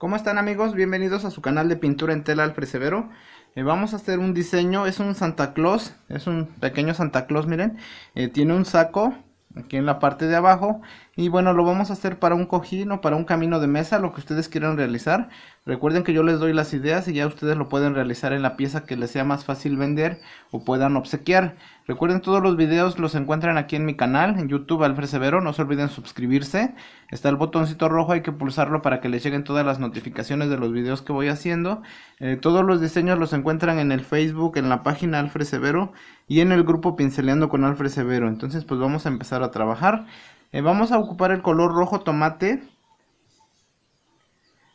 ¿Cómo están amigos? Bienvenidos a su canal de pintura en tela al eh, vamos a hacer un diseño, es un Santa Claus, es un pequeño Santa Claus, miren. Eh, tiene un saco aquí en la parte de abajo y bueno, lo vamos a hacer para un cojín o para un camino de mesa, lo que ustedes quieran realizar. Recuerden que yo les doy las ideas y ya ustedes lo pueden realizar en la pieza que les sea más fácil vender o puedan obsequiar. Recuerden todos los videos los encuentran aquí en mi canal, en YouTube Alfred Severo. No se olviden suscribirse. Está el botoncito rojo, hay que pulsarlo para que les lleguen todas las notificaciones de los videos que voy haciendo. Eh, todos los diseños los encuentran en el Facebook, en la página Alfred Severo y en el grupo Pinceleando con Alfred Severo. Entonces pues vamos a empezar a trabajar. Eh, vamos a ocupar el color rojo tomate.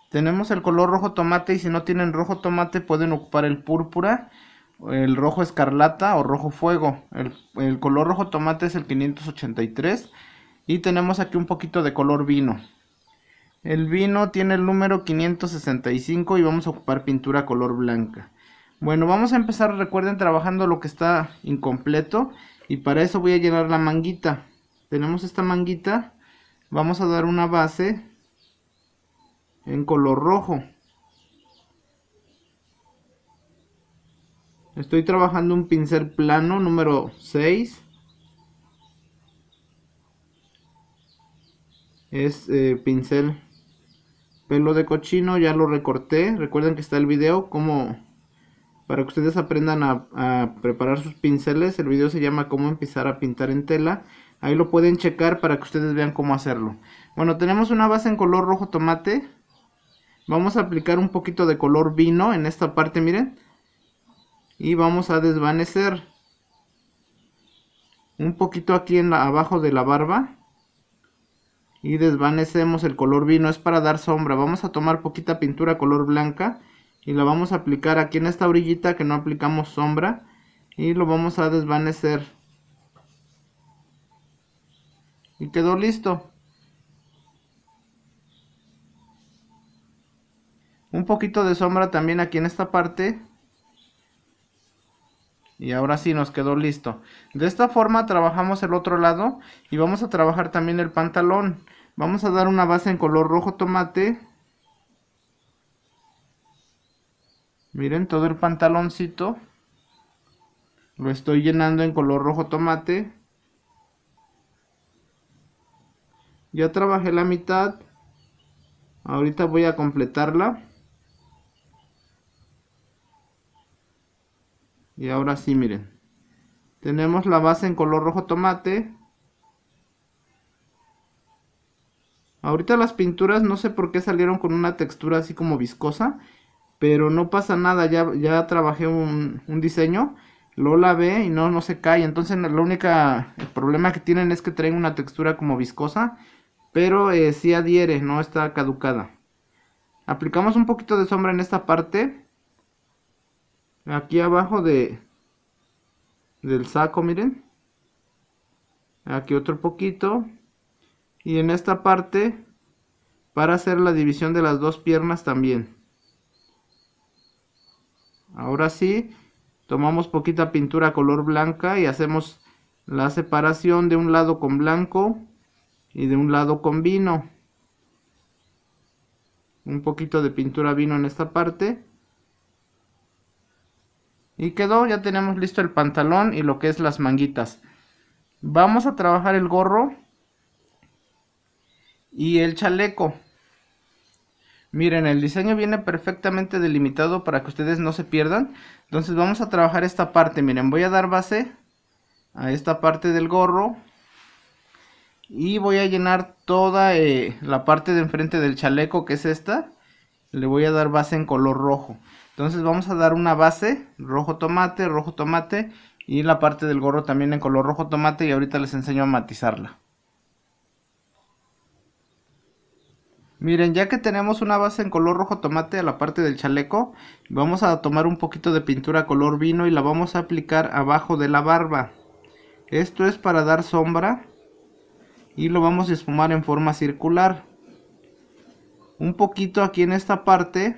Tenemos el color rojo tomate y si no tienen rojo tomate pueden ocupar el púrpura, el rojo escarlata o rojo fuego. El, el color rojo tomate es el 583 y tenemos aquí un poquito de color vino. El vino tiene el número 565 y vamos a ocupar pintura color blanca. Bueno, vamos a empezar, recuerden, trabajando lo que está incompleto y para eso voy a llenar la manguita tenemos esta manguita vamos a dar una base en color rojo estoy trabajando un pincel plano número 6 es eh, pincel pelo de cochino ya lo recorté recuerden que está el video como para que ustedes aprendan a, a preparar sus pinceles el video se llama cómo empezar a pintar en tela Ahí lo pueden checar para que ustedes vean cómo hacerlo. Bueno, tenemos una base en color rojo tomate. Vamos a aplicar un poquito de color vino en esta parte, miren. Y vamos a desvanecer. Un poquito aquí en la, abajo de la barba. Y desvanecemos el color vino, es para dar sombra. Vamos a tomar poquita pintura color blanca. Y la vamos a aplicar aquí en esta orillita que no aplicamos sombra. Y lo vamos a desvanecer y quedó listo. Un poquito de sombra también aquí en esta parte. Y ahora sí nos quedó listo. De esta forma trabajamos el otro lado y vamos a trabajar también el pantalón. Vamos a dar una base en color rojo tomate. Miren todo el pantaloncito. Lo estoy llenando en color rojo tomate. Ya trabajé la mitad. Ahorita voy a completarla. Y ahora sí, miren. Tenemos la base en color rojo tomate. Ahorita las pinturas no sé por qué salieron con una textura así como viscosa. Pero no pasa nada, ya, ya trabajé un, diseño. Lo lavé y no, no se cae. Entonces la única, el problema que tienen es que traen una textura como viscosa pero eh, si adhiere, no está caducada. Aplicamos un poquito de sombra en esta parte, aquí abajo de del saco, miren. Aquí otro poquito. Y en esta parte, para hacer la división de las dos piernas también. Ahora sí, tomamos poquita pintura color blanca y hacemos la separación de un lado con blanco y de un lado con vino. Un poquito de pintura vino en esta parte. Y quedó, ya tenemos listo el pantalón y lo que es las manguitas. Vamos a trabajar el gorro y el chaleco. Miren, el diseño viene perfectamente delimitado para que ustedes no se pierdan. Entonces vamos a trabajar esta parte, miren, voy a dar base a esta parte del gorro y voy a llenar toda eh, la parte de enfrente del chaleco, que es esta. Le voy a dar base en color rojo. Entonces vamos a dar una base, rojo tomate, rojo tomate. Y la parte del gorro también en color rojo tomate. Y ahorita les enseño a matizarla. Miren, ya que tenemos una base en color rojo tomate a la parte del chaleco, vamos a tomar un poquito de pintura color vino y la vamos a aplicar abajo de la barba. Esto es para dar sombra y lo vamos a esfumar en forma circular un poquito aquí en esta parte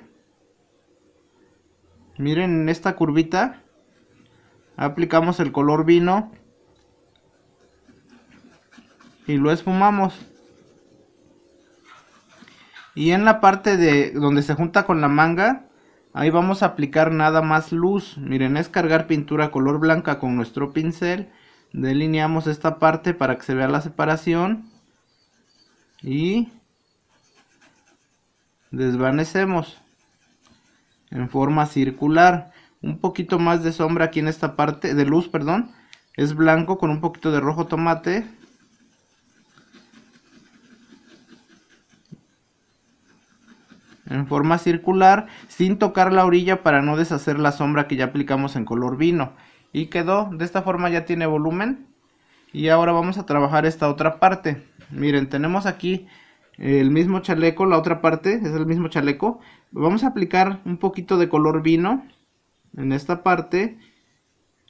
miren en esta curvita aplicamos el color vino y lo esfumamos y en la parte de donde se junta con la manga ahí vamos a aplicar nada más luz miren es cargar pintura color blanca con nuestro pincel delineamos esta parte para que se vea la separación y desvanecemos en forma circular un poquito más de sombra aquí en esta parte de luz perdón es blanco con un poquito de rojo tomate en forma circular sin tocar la orilla para no deshacer la sombra que ya aplicamos en color vino y quedó de esta forma ya tiene volumen y ahora vamos a trabajar esta otra parte miren tenemos aquí el mismo chaleco la otra parte es el mismo chaleco vamos a aplicar un poquito de color vino en esta parte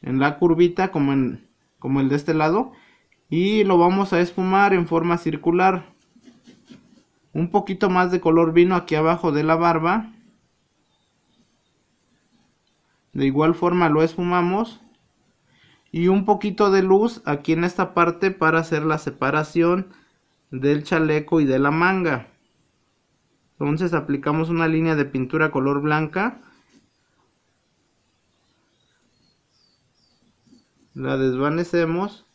en la curvita como en como el de este lado y lo vamos a esfumar en forma circular un poquito más de color vino aquí abajo de la barba de igual forma lo esfumamos y un poquito de luz aquí en esta parte para hacer la separación del chaleco y de la manga entonces aplicamos una línea de pintura color blanca la desvanecemos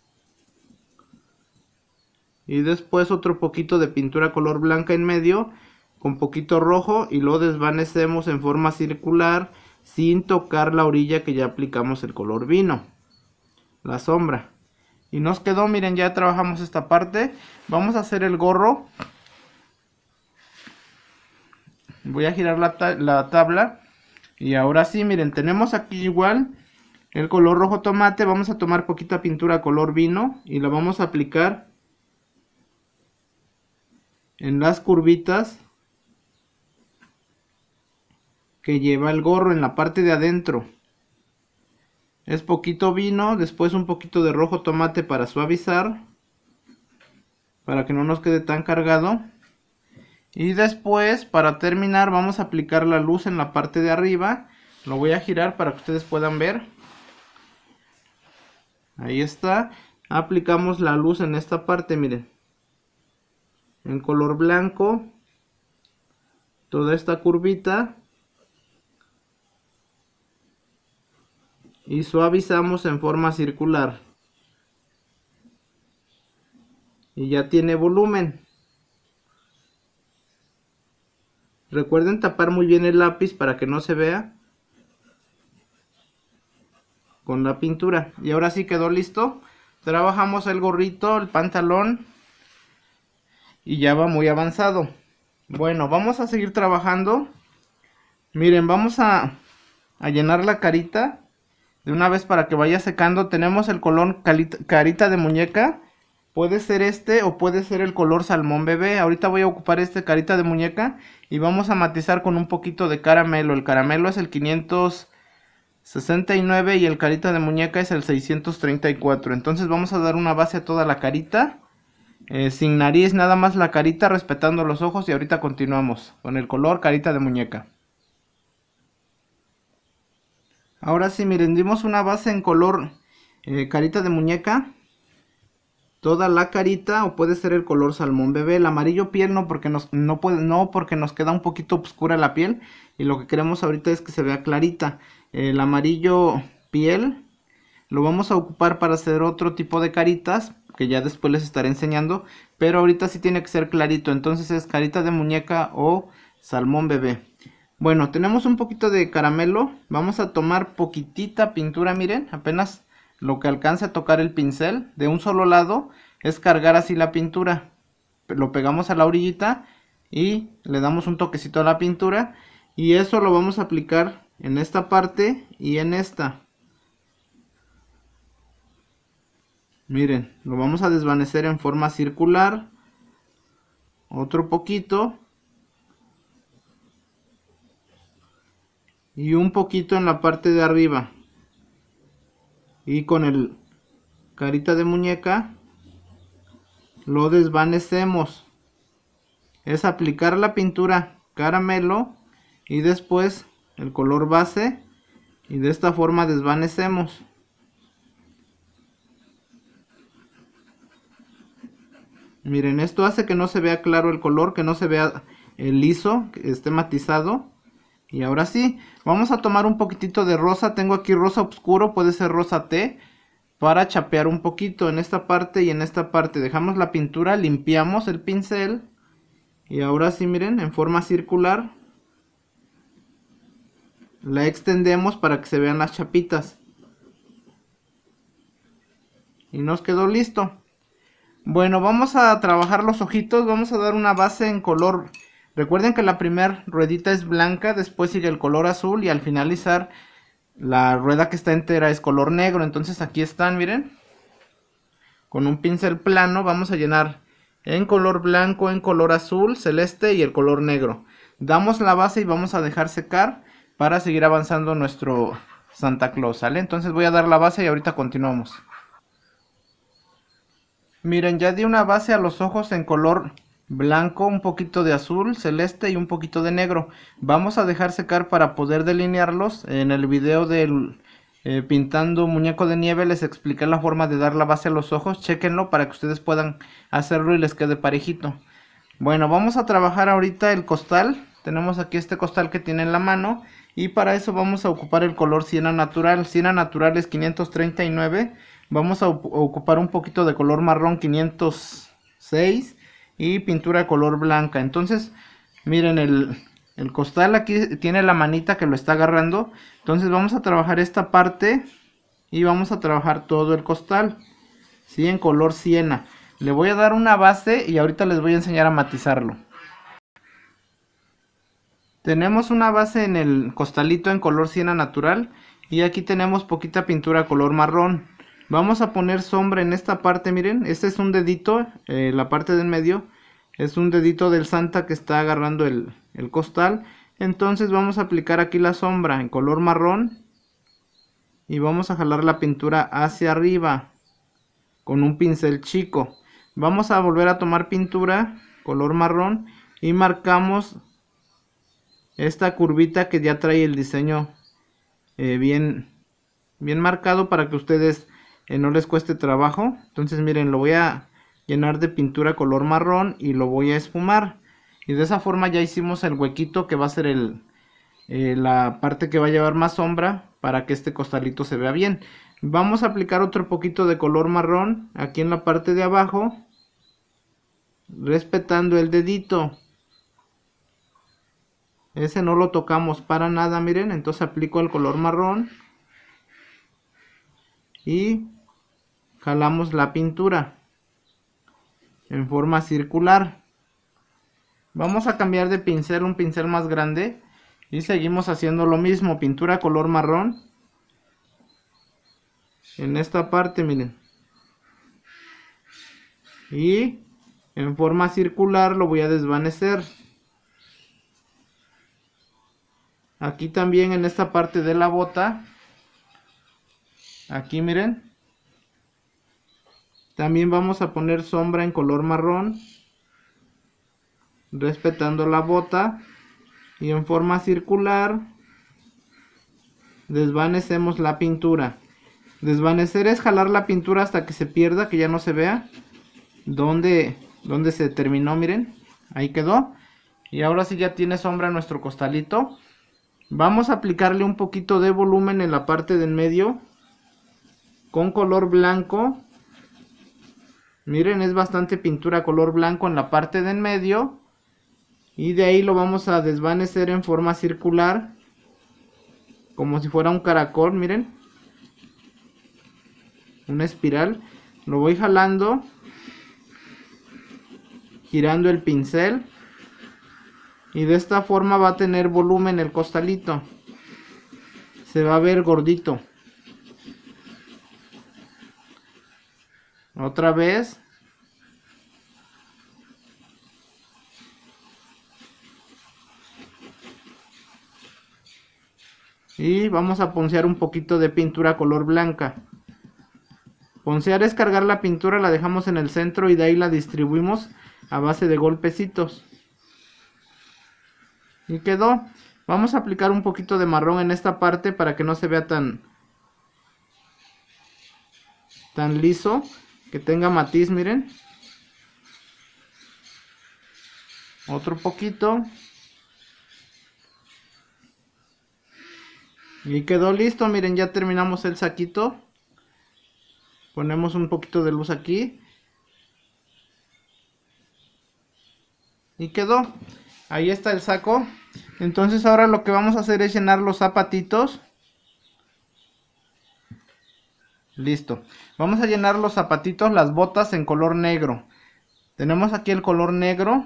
y después otro poquito de pintura color blanca en medio con poquito rojo y lo desvanecemos en forma circular sin tocar la orilla que ya aplicamos el color vino la sombra. Y nos quedó, miren, ya trabajamos esta parte. Vamos a hacer el gorro. Voy a girar la, tabla. Y ahora sí, miren, tenemos aquí igual el color rojo tomate. Vamos a tomar poquita pintura color vino y la vamos a aplicar en las curvitas que lleva el gorro en la parte de adentro. Es poquito vino, después un poquito de rojo tomate para suavizar. Para que no nos quede tan cargado. Y después, para terminar, vamos a aplicar la luz en la parte de arriba. Lo voy a girar para que ustedes puedan ver. Ahí está. Aplicamos la luz en esta parte, miren. En color blanco. Toda esta curvita. y suavizamos en forma circular y ya tiene volumen recuerden tapar muy bien el lápiz para que no se vea con la pintura y ahora sí quedó listo trabajamos el gorrito el pantalón y ya va muy avanzado bueno vamos a seguir trabajando miren vamos a, a llenar la carita de una vez para que vaya secando, tenemos el color carita de muñeca. Puede ser este o puede ser el color salmón bebé. Ahorita voy a ocupar este carita de muñeca y vamos a matizar con un poquito de caramelo. El caramelo es el 569 y el carita de muñeca es el 634. Entonces vamos a dar una base a toda la carita. Eh, sin nariz, nada más la carita, respetando los ojos y ahorita continuamos con el color carita de muñeca. Ahora sí, miren, dimos una base en color eh, carita de muñeca. Toda la carita o puede ser el color salmón bebé. El amarillo piel no porque nos, no porque nos queda un poquito oscura la piel. Y lo que queremos ahorita es que se vea clarita. El amarillo piel lo vamos a ocupar para hacer otro tipo de caritas. Que ya después les estaré enseñando. Pero ahorita sí tiene que ser clarito. Entonces es carita de muñeca o salmón bebé. Bueno, tenemos un poquito de caramelo. Vamos a tomar poquitita pintura, miren, apenas lo que alcance a tocar el pincel de un solo lado es cargar así la pintura. Lo pegamos a la orillita y le damos un toquecito a la pintura y eso lo vamos a aplicar en esta parte y en esta. Miren, lo vamos a desvanecer en forma circular. Otro poquito y un poquito en la parte de arriba y con el carita de muñeca lo desvanecemos es aplicar la pintura caramelo y después el color base y de esta forma desvanecemos miren esto hace que no se vea claro el color que no se vea el liso que esté matizado y ahora sí, vamos a tomar un poquitito de rosa. Tengo aquí rosa oscuro, puede ser rosa t Para chapear un poquito en esta parte y en esta parte. Dejamos la pintura, limpiamos el pincel. Y ahora sí, miren, en forma circular. La extendemos para que se vean las chapitas. Y nos quedó listo. Bueno, vamos a trabajar los ojitos. Vamos a dar una base en color Recuerden que la primera ruedita es blanca, después sigue el color azul y al finalizar la rueda que está entera es color negro. Entonces aquí están, miren. Con un pincel plano vamos a llenar en color blanco, en color azul, celeste y el color negro. Damos la base y vamos a dejar secar para seguir avanzando nuestro Santa Claus, ¿sale? Entonces voy a dar la base y ahorita continuamos. Miren, ya di una base a los ojos en color blanco, un poquito de azul, celeste y un poquito de negro. Vamos a dejar secar para poder delinearlos. En el video del eh, pintando muñeco de nieve les expliqué la forma de dar la base a los ojos. Chequenlo para que ustedes puedan hacerlo y les quede parejito. Bueno, vamos a trabajar ahorita el costal. Tenemos aquí este costal que tiene en la mano. Y para eso vamos a ocupar el color siena natural. Siena natural es 539. Vamos a ocupar un poquito de color marrón 506 y pintura color blanca. Entonces, miren el, costal aquí tiene la manita que lo está agarrando. Entonces vamos a trabajar esta parte y vamos a trabajar todo el costal. ¿sí? En color siena. Le voy a dar una base y ahorita les voy a enseñar a matizarlo. Tenemos una base en el costalito en color siena natural y aquí tenemos poquita pintura color marrón. Vamos a poner sombra en esta parte, miren, este es un dedito, eh, la parte del medio, es un dedito del santa que está agarrando el, costal. Entonces vamos a aplicar aquí la sombra en color marrón y vamos a jalar la pintura hacia arriba con un pincel chico. Vamos a volver a tomar pintura color marrón y marcamos esta curvita que ya trae el diseño eh, bien, bien marcado para que ustedes eh, no les cueste trabajo. Entonces miren, lo voy a llenar de pintura color marrón y lo voy a esfumar. Y de esa forma ya hicimos el huequito que va a ser el, eh, la parte que va a llevar más sombra para que este costalito se vea bien. Vamos a aplicar otro poquito de color marrón aquí en la parte de abajo. Respetando el dedito. Ese no lo tocamos para nada, miren. Entonces aplico el color marrón y jalamos la pintura en forma circular vamos a cambiar de pincel un pincel más grande y seguimos haciendo lo mismo pintura color marrón en esta parte miren y en forma circular lo voy a desvanecer aquí también en esta parte de la bota Aquí miren. También vamos a poner sombra en color marrón. Respetando la bota. Y en forma circular. Desvanecemos la pintura. Desvanecer es jalar la pintura hasta que se pierda, que ya no se vea. Dónde, donde se terminó, miren. Ahí quedó. Y ahora sí ya tiene sombra nuestro costalito. Vamos a aplicarle un poquito de volumen en la parte del medio con color blanco. Miren, es bastante pintura color blanco en la parte de en medio. Y de ahí lo vamos a desvanecer en forma circular. Como si fuera un caracol, miren. Una espiral. Lo voy jalando. Girando el pincel. Y de esta forma va a tener volumen el costalito. Se va a ver gordito. Otra vez. Y vamos a poncear un poquito de pintura color blanca. Poncear es cargar la pintura, la dejamos en el centro y de ahí la distribuimos a base de golpecitos. Y quedó. Vamos a aplicar un poquito de marrón en esta parte para que no se vea tan, tan liso que tenga matiz, miren. Otro poquito. Y quedó listo, miren, ya terminamos el saquito. Ponemos un poquito de luz aquí. Y quedó. Ahí está el saco. Entonces ahora lo que vamos a hacer es llenar los zapatitos. Listo. Vamos a llenar los zapatitos, las botas en color negro. Tenemos aquí el color negro.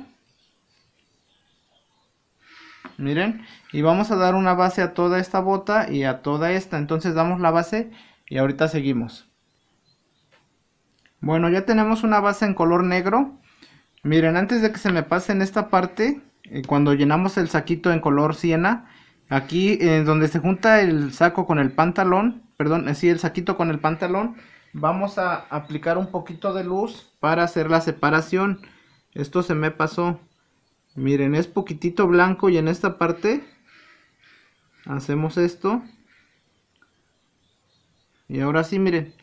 Miren. Y vamos a dar una base a toda esta bota y a toda esta. Entonces damos la base y ahorita seguimos. Bueno, ya tenemos una base en color negro. Miren, antes de que se me pase en esta parte, eh, cuando llenamos el saquito en color siena, aquí en eh, donde se junta el saco con el pantalón, perdón, así eh, el saquito con el pantalón, vamos a aplicar un poquito de luz para hacer la separación. Esto se me pasó. Miren, es poquitito blanco y en esta parte hacemos esto. Y ahora sí, miren,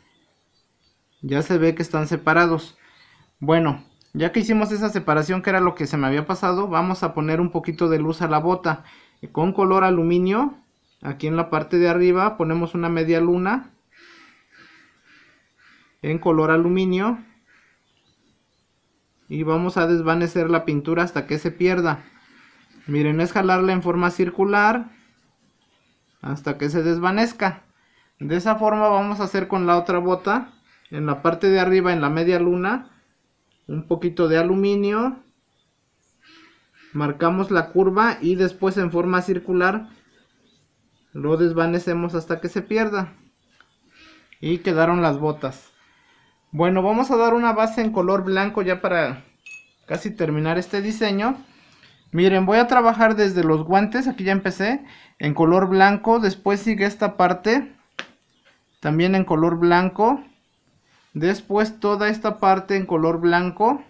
ya se ve que están separados. Bueno, ya que hicimos esa separación que era lo que se me había pasado, vamos a poner un poquito de luz a la bota con color aluminio Aquí en la parte de arriba ponemos una media luna en color aluminio y vamos a desvanecer la pintura hasta que se pierda. Miren, es jalarla en forma circular hasta que se desvanezca. De esa forma vamos a hacer con la otra bota, en la parte de arriba, en la media luna, un poquito de aluminio, marcamos la curva y después en forma circular lo desvanecemos hasta que se pierda. Y quedaron las botas. Bueno, vamos a dar una base en color blanco ya para casi terminar este diseño. Miren, voy a trabajar desde los guantes, aquí ya empecé, en color blanco. Después sigue esta parte, también en color blanco. Después toda esta parte en color blanco.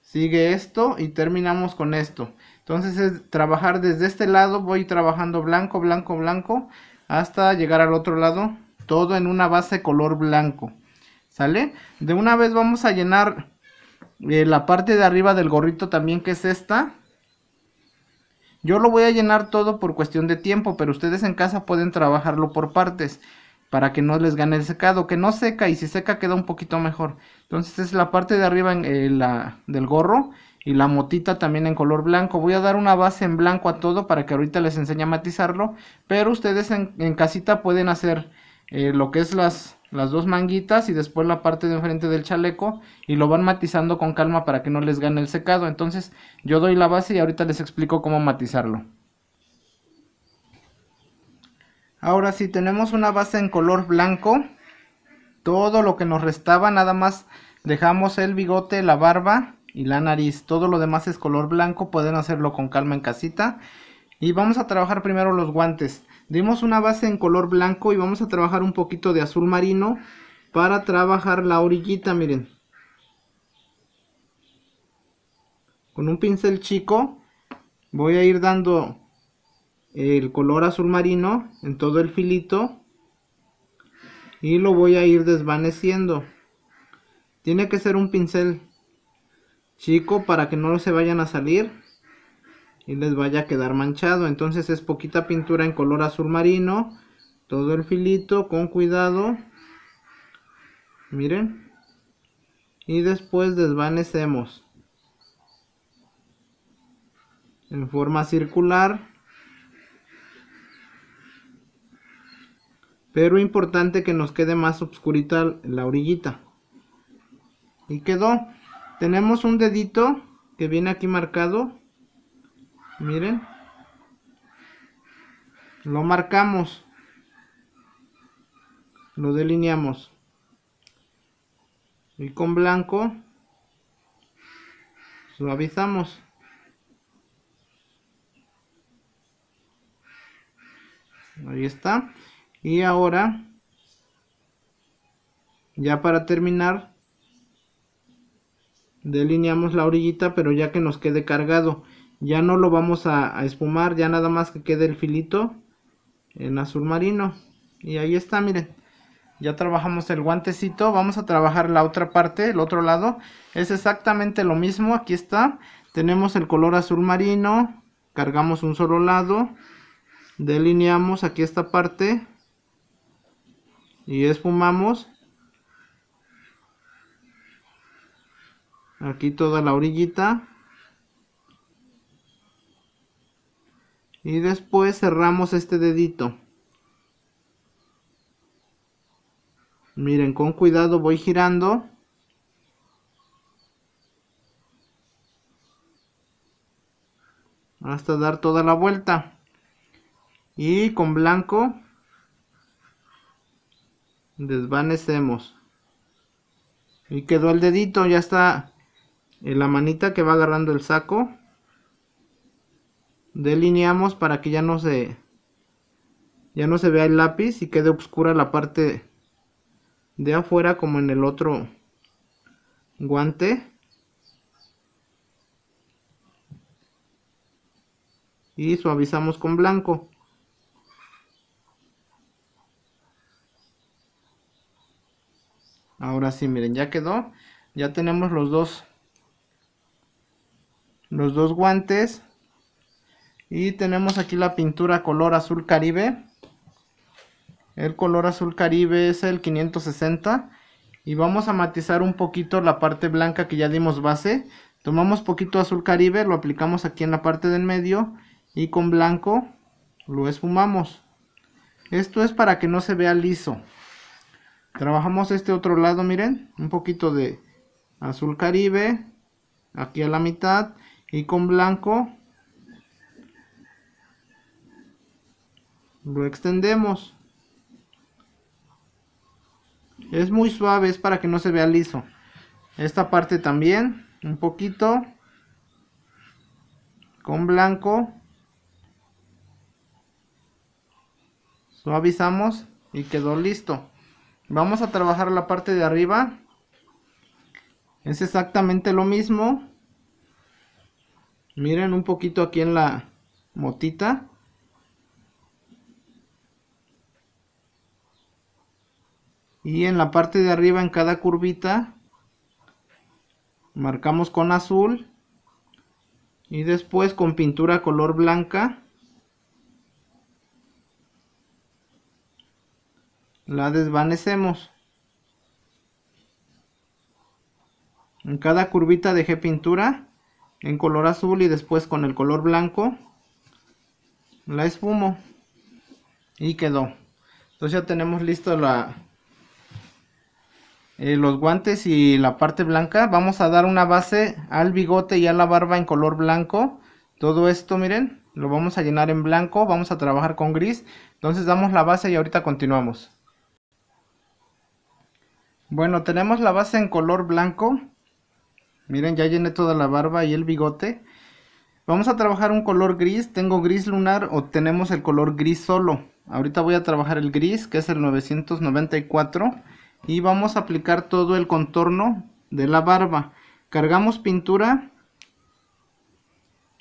Sigue esto y terminamos con esto. Entonces es trabajar desde este lado, voy trabajando blanco, blanco, blanco, hasta llegar al otro lado, todo en una base color blanco. ¿Sale? De una vez vamos a llenar eh, la parte de arriba del gorrito también, que es esta. Yo lo voy a llenar todo por cuestión de tiempo, pero ustedes en casa pueden trabajarlo por partes para que no les gane el secado, que no seca y si seca queda un poquito mejor. Entonces es la parte de arriba en, eh, la, del gorro y la motita también en color blanco. Voy a dar una base en blanco a todo para que ahorita les enseñe a matizarlo, pero ustedes en, casita pueden hacer eh, lo que es las, las dos manguitas y después la parte de enfrente del chaleco y lo van matizando con calma para que no les gane el secado. Entonces yo doy la base y ahorita les explico cómo matizarlo. Ahora si tenemos una base en color blanco, todo lo que nos restaba nada más dejamos el bigote, la barba y la nariz. Todo lo demás es color blanco, pueden hacerlo con calma en casita. Y vamos a trabajar primero los guantes. Dimos una base en color blanco y vamos a trabajar un poquito de azul marino para trabajar la orillita, miren. Con un pincel chico voy a ir dando el color azul marino en todo el filito y lo voy a ir desvaneciendo. Tiene que ser un pincel chico para que no se vayan a salir y les vaya a quedar manchado. Entonces es poquita pintura en color azul marino. Todo el filito con cuidado. Miren. Y después desvanecemos. En forma circular. Pero importante que nos quede más oscurita la orillita. Y quedó tenemos un dedito que viene aquí marcado miren lo marcamos lo delineamos y con blanco suavizamos ahí está y ahora ya para terminar delineamos la orillita pero ya que nos quede cargado ya no lo vamos a, espumar ya nada más que quede el filito en azul marino y ahí está miren ya trabajamos el guantecito vamos a trabajar la otra parte el otro lado es exactamente lo mismo aquí está tenemos el color azul marino cargamos un solo lado delineamos aquí esta parte y espumamos aquí toda la orillita y después cerramos este dedito miren con cuidado voy girando hasta dar toda la vuelta y con blanco desvanecemos y quedó el dedito ya está eh, la manita que va agarrando el saco delineamos para que ya no se ya no se vea el lápiz y quede oscura la parte de afuera como en el otro guante y suavizamos con blanco ahora sí miren ya quedó ya tenemos los dos los dos guantes y tenemos aquí la pintura color azul caribe el color azul caribe es el 560 y vamos a matizar un poquito la parte blanca que ya dimos base tomamos poquito azul caribe lo aplicamos aquí en la parte del medio y con blanco lo esfumamos esto es para que no se vea liso trabajamos este otro lado miren un poquito de azul caribe aquí a la mitad y con blanco lo extendemos es muy suave es para que no se vea liso esta parte también un poquito con blanco suavizamos y quedó listo vamos a trabajar la parte de arriba es exactamente lo mismo Miren un poquito aquí en la motita. Y en la parte de arriba, en cada curvita, marcamos con azul. Y después con pintura color blanca. La desvanecemos. En cada curvita dejé pintura en color azul y después con el color blanco la espumo. y quedó entonces ya tenemos listo la eh, los guantes y la parte blanca vamos a dar una base al bigote y a la barba en color blanco todo esto miren lo vamos a llenar en blanco vamos a trabajar con gris entonces damos la base y ahorita continuamos bueno tenemos la base en color blanco Miren, ya llené toda la barba y el bigote. Vamos a trabajar un color gris. Tengo gris lunar o tenemos el color gris solo. Ahorita voy a trabajar el gris, que es el 994. Y vamos a aplicar todo el contorno de la barba. Cargamos pintura.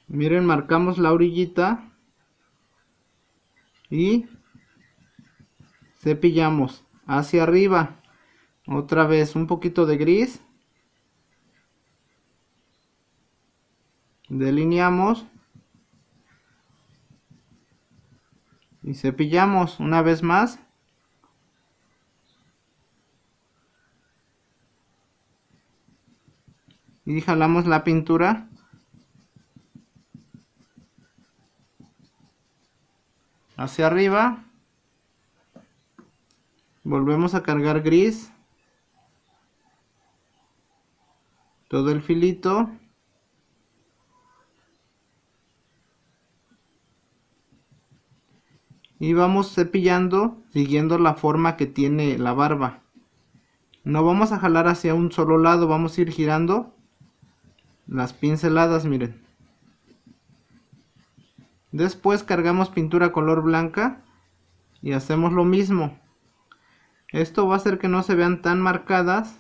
Miren, marcamos la orillita. Y cepillamos hacia arriba. Otra vez un poquito de gris delineamos y cepillamos una vez más y jalamos la pintura hacia arriba volvemos a cargar gris todo el filito y vamos cepillando siguiendo la forma que tiene la barba no vamos a jalar hacia un solo lado vamos a ir girando las pinceladas miren después cargamos pintura color blanca y hacemos lo mismo esto va a hacer que no se vean tan marcadas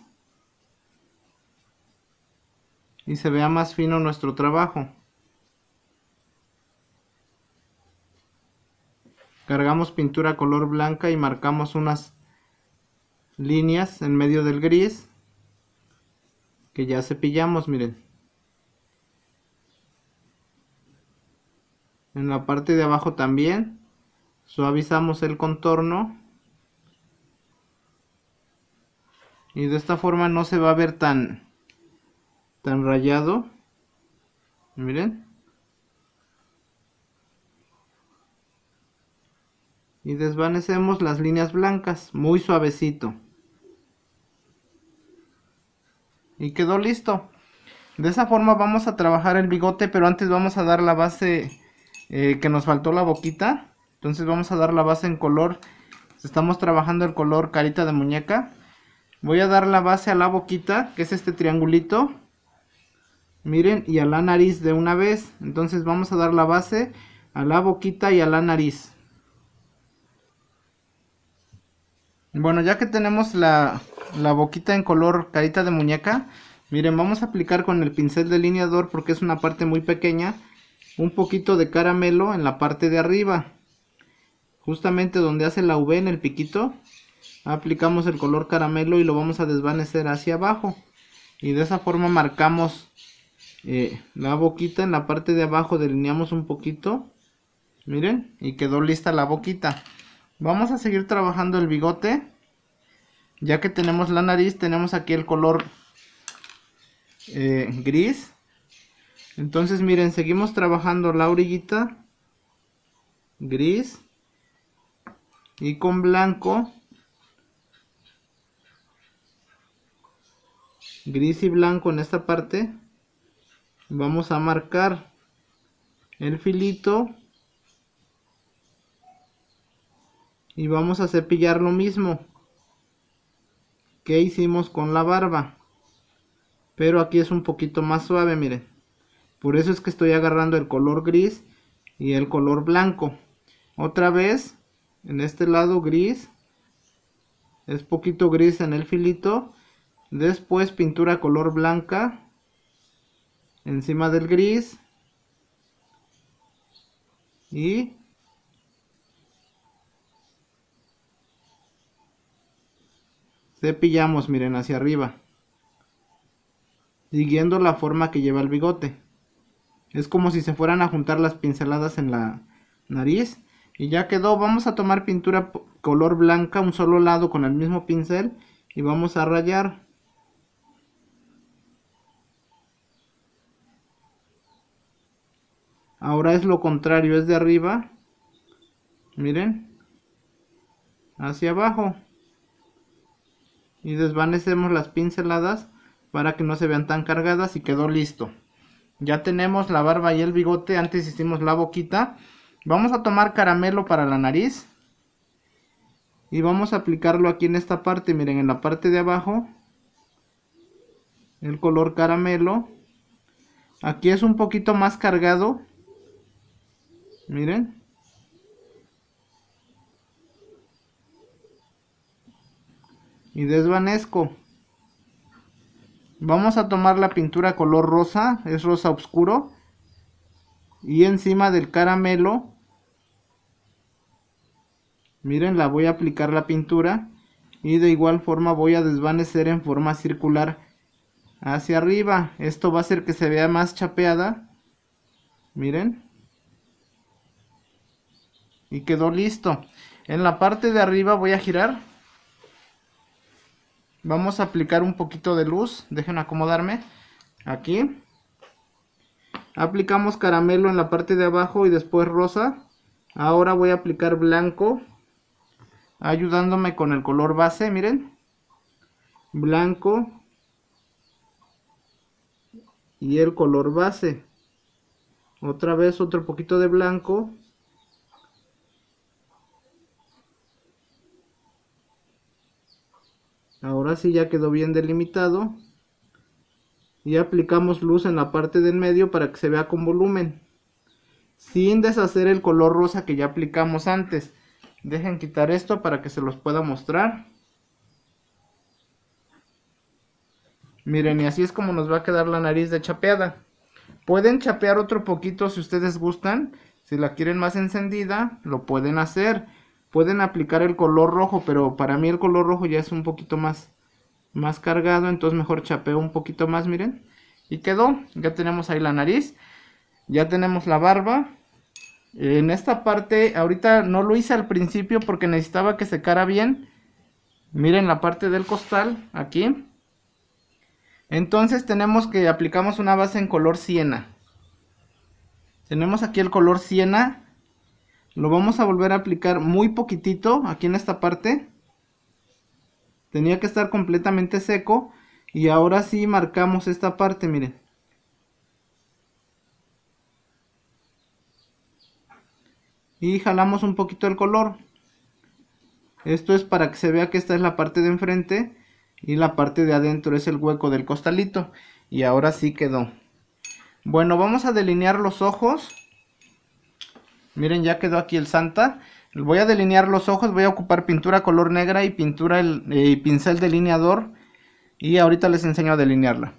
y se vea más fino nuestro trabajo Cargamos pintura color blanca y marcamos unas líneas en medio del gris que ya cepillamos, miren. En la parte de abajo también suavizamos el contorno. Y de esta forma no se va a ver tan tan rayado. Miren. y desvanecemos las líneas blancas muy suavecito y quedó listo de esa forma vamos a trabajar el bigote pero antes vamos a dar la base eh, que nos faltó la boquita entonces vamos a dar la base en color estamos trabajando el color carita de muñeca voy a dar la base a la boquita que es este triangulito miren y a la nariz de una vez entonces vamos a dar la base a la boquita y a la nariz Bueno, ya que tenemos la, boquita en color carita de muñeca, miren, vamos a aplicar con el pincel delineador porque es una parte muy pequeña, un poquito de caramelo en la parte de arriba. Justamente donde hace la V en el piquito, aplicamos el color caramelo y lo vamos a desvanecer hacia abajo. Y de esa forma marcamos eh, la boquita en la parte de abajo, delineamos un poquito. Miren, y quedó lista la boquita. Vamos a seguir trabajando el bigote. Ya que tenemos la nariz, tenemos aquí el color eh, gris. Entonces miren, seguimos trabajando la orillita gris y con blanco gris y blanco en esta parte vamos a marcar el filito y vamos a cepillar lo mismo que hicimos con la barba pero aquí es un poquito más suave miren por eso es que estoy agarrando el color gris y el color blanco otra vez en este lado gris es poquito gris en el filito después pintura color blanca encima del gris y Cepillamos, miren, hacia arriba. Siguiendo la forma que lleva el bigote. Es como si se fueran a juntar las pinceladas en la nariz. Y ya quedó. Vamos a tomar pintura color blanca, un solo lado con el mismo pincel. Y vamos a rayar. Ahora es lo contrario, es de arriba. Miren. Hacia abajo y desvanecemos las pinceladas para que no se vean tan cargadas y quedó listo. Ya tenemos la barba y el bigote, antes hicimos la boquita. Vamos a tomar caramelo para la nariz y vamos a aplicarlo aquí en esta parte, miren en la parte de abajo el color caramelo. Aquí es un poquito más cargado, miren. y desvanezco. Vamos a tomar la pintura color rosa, es rosa oscuro. Y encima del caramelo, miren, la voy a aplicar la pintura. Y de igual forma voy a desvanecer en forma circular hacia arriba. Esto va a hacer que se vea más chapeada. Miren. Y quedó listo. En la parte de arriba voy a girar Vamos a aplicar un poquito de luz. Dejen acomodarme. Aquí. Aplicamos caramelo en la parte de abajo y después rosa. Ahora voy a aplicar blanco. Ayudándome con el color base, miren. Blanco. Y el color base. Otra vez otro poquito de blanco. Ahora sí ya quedó bien delimitado. Y aplicamos luz en la parte del medio para que se vea con volumen. Sin deshacer el color rosa que ya aplicamos antes. Dejen quitar esto para que se los pueda mostrar. Miren, y así es como nos va a quedar la nariz de chapeada. Pueden chapear otro poquito si ustedes gustan. Si la quieren más encendida, lo pueden hacer pueden aplicar el color rojo, pero para mí el color rojo ya es un poquito más, más cargado, entonces mejor chapeo un poquito más, miren. Y quedó, ya tenemos ahí la nariz, ya tenemos la barba. En esta parte, ahorita no lo hice al principio porque necesitaba que secara bien. Miren la parte del costal, aquí. Entonces tenemos que aplicamos una base en color siena. Tenemos aquí el color siena lo vamos a volver a aplicar muy poquitito aquí en esta parte. Tenía que estar completamente seco. Y ahora sí marcamos esta parte, miren. Y jalamos un poquito el color. Esto es para que se vea que esta es la parte de enfrente y la parte de adentro es el hueco del costalito. Y ahora sí quedó. Bueno, vamos a delinear los ojos. Miren, ya quedó aquí el Santa. Voy a delinear los ojos, voy a ocupar pintura color negra y pintura el, eh, pincel delineador. Y ahorita les enseño a delinearla.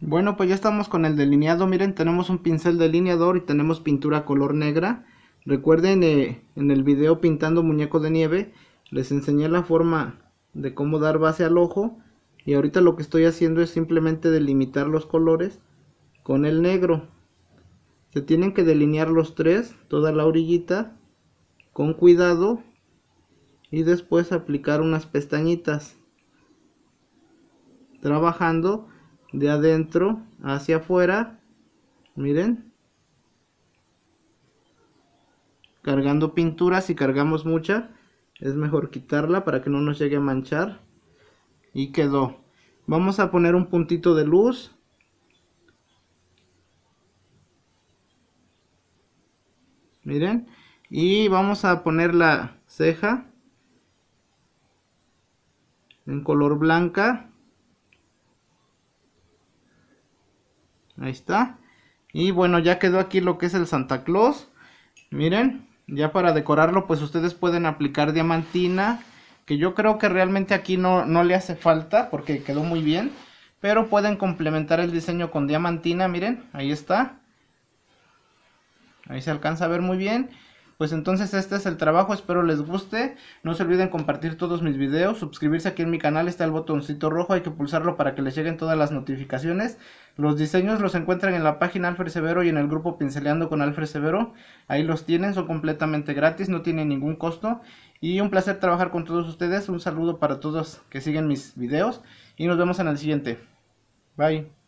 Bueno, pues ya estamos con el delineado. Miren, tenemos un pincel delineador y tenemos pintura color negra. Recuerden, eh, en el video pintando muñeco de nieve, les enseñé la forma de cómo dar base al ojo. Y ahorita lo que estoy haciendo es simplemente delimitar los colores con el negro. Se tienen que delinear los tres, toda la orillita, con cuidado y después aplicar unas pestañitas trabajando de adentro hacia afuera miren cargando pintura si cargamos mucha es mejor quitarla para que no nos llegue a manchar y quedó vamos a poner un puntito de luz miren y vamos a poner la ceja en color blanca ahí está y bueno ya quedó aquí lo que es el Santa Claus miren ya para decorarlo pues ustedes pueden aplicar diamantina que yo creo que realmente aquí no, no le hace falta porque quedó muy bien pero pueden complementar el diseño con diamantina miren ahí está Ahí se alcanza a ver muy bien. Pues entonces este es el trabajo, espero les guste. No se olviden compartir todos mis videos, suscribirse aquí en mi canal, está el botoncito rojo, hay que pulsarlo para que les lleguen todas las notificaciones. Los diseños los encuentran en la página Alfred Severo y en el grupo Pinceleando con Alfred Severo. Ahí los tienen, son completamente gratis, no tienen ningún costo. Y un placer trabajar con todos ustedes, un saludo para todos que siguen mis videos y nos vemos en el siguiente. Bye.